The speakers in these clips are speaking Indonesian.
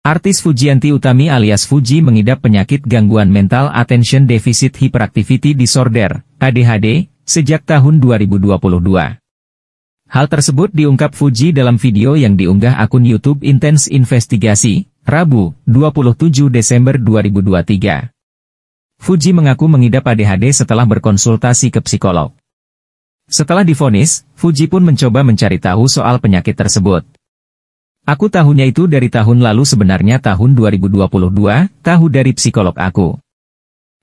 Artis Fujianti Utami alias Fuji mengidap penyakit gangguan mental attention deficit hyperactivity disorder, ADHD, sejak tahun 2022. Hal tersebut diungkap Fuji dalam video yang diunggah akun YouTube Intense Investigasi, Rabu, 27 Desember 2023. Fuji mengaku mengidap ADHD setelah berkonsultasi ke psikolog. Setelah difonis, Fuji pun mencoba mencari tahu soal penyakit tersebut. Aku tahunya itu dari tahun lalu sebenarnya tahun 2022, tahu dari psikolog aku.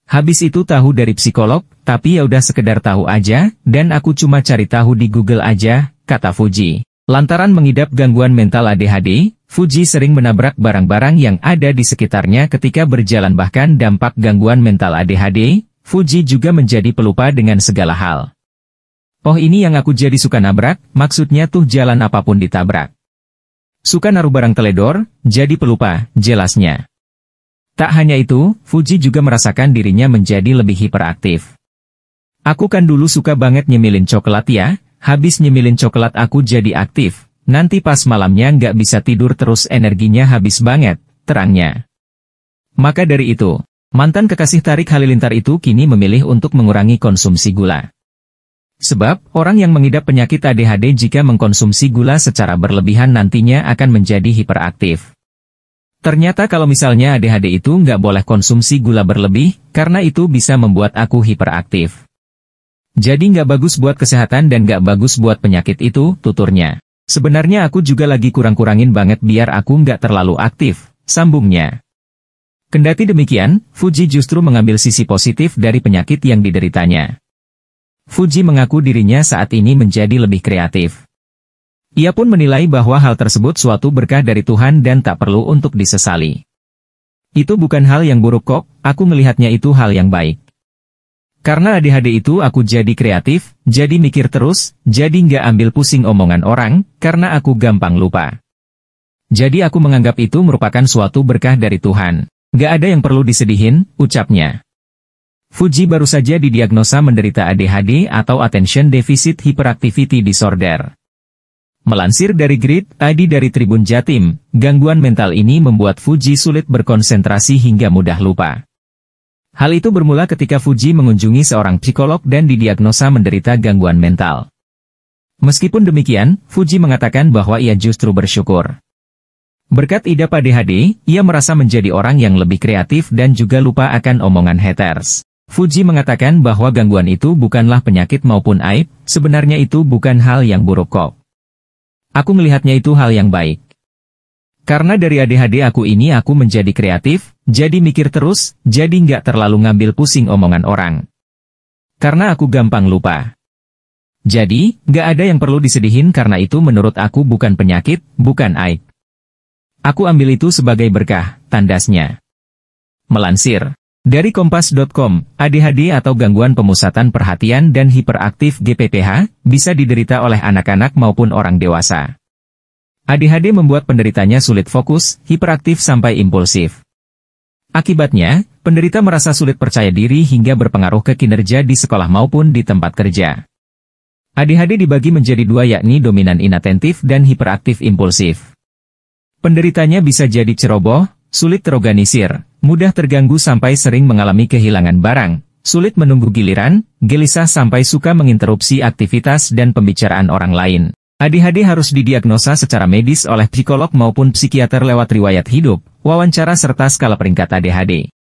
Habis itu tahu dari psikolog, tapi ya udah sekedar tahu aja, dan aku cuma cari tahu di Google aja, kata Fuji. Lantaran mengidap gangguan mental ADHD, Fuji sering menabrak barang-barang yang ada di sekitarnya ketika berjalan bahkan dampak gangguan mental ADHD, Fuji juga menjadi pelupa dengan segala hal. Oh ini yang aku jadi suka nabrak, maksudnya tuh jalan apapun ditabrak. Suka naruh barang teledor, jadi pelupa, jelasnya. Tak hanya itu, Fuji juga merasakan dirinya menjadi lebih hiperaktif. Aku kan dulu suka banget nyemilin coklat ya, habis nyemilin coklat aku jadi aktif, nanti pas malamnya nggak bisa tidur terus energinya habis banget, terangnya. Maka dari itu, mantan kekasih Tarik Halilintar itu kini memilih untuk mengurangi konsumsi gula. Sebab, orang yang mengidap penyakit ADHD jika mengkonsumsi gula secara berlebihan nantinya akan menjadi hiperaktif. Ternyata kalau misalnya ADHD itu nggak boleh konsumsi gula berlebih, karena itu bisa membuat aku hiperaktif. Jadi nggak bagus buat kesehatan dan nggak bagus buat penyakit itu, tuturnya. Sebenarnya aku juga lagi kurang-kurangin banget biar aku nggak terlalu aktif, sambungnya. Kendati demikian, Fuji justru mengambil sisi positif dari penyakit yang dideritanya. Fuji mengaku dirinya saat ini menjadi lebih kreatif. Ia pun menilai bahwa hal tersebut suatu berkah dari Tuhan dan tak perlu untuk disesali. Itu bukan hal yang buruk kok, aku melihatnya itu hal yang baik. Karena ADHD itu aku jadi kreatif, jadi mikir terus, jadi nggak ambil pusing omongan orang, karena aku gampang lupa. Jadi aku menganggap itu merupakan suatu berkah dari Tuhan. Gak ada yang perlu disedihin, ucapnya. Fuji baru saja didiagnosa menderita ADHD atau Attention Deficit Hyperactivity Disorder. Melansir dari Grid ID dari Tribun Jatim, gangguan mental ini membuat Fuji sulit berkonsentrasi hingga mudah lupa. Hal itu bermula ketika Fuji mengunjungi seorang psikolog dan didiagnosa menderita gangguan mental. Meskipun demikian, Fuji mengatakan bahwa ia justru bersyukur. Berkat pada ADHD, ia merasa menjadi orang yang lebih kreatif dan juga lupa akan omongan haters. Fuji mengatakan bahwa gangguan itu bukanlah penyakit maupun aib, sebenarnya itu bukan hal yang buruk kok. Aku melihatnya itu hal yang baik. Karena dari ADHD aku ini aku menjadi kreatif, jadi mikir terus, jadi nggak terlalu ngambil pusing omongan orang. Karena aku gampang lupa. Jadi, nggak ada yang perlu disedihin karena itu menurut aku bukan penyakit, bukan aib. Aku ambil itu sebagai berkah, tandasnya. Melansir. Dari Kompas.com, ADHD atau gangguan pemusatan perhatian dan hiperaktif GPPH bisa diderita oleh anak-anak maupun orang dewasa. ADHD membuat penderitanya sulit fokus, hiperaktif sampai impulsif. Akibatnya, penderita merasa sulit percaya diri hingga berpengaruh ke kinerja di sekolah maupun di tempat kerja. ADHD dibagi menjadi dua yakni dominan inatentif dan hiperaktif impulsif. Penderitanya bisa jadi ceroboh, sulit terorganisir, mudah terganggu sampai sering mengalami kehilangan barang, sulit menunggu giliran, gelisah sampai suka menginterupsi aktivitas dan pembicaraan orang lain. ADHD harus didiagnosa secara medis oleh psikolog maupun psikiater lewat riwayat hidup, wawancara serta skala peringkat ADHD.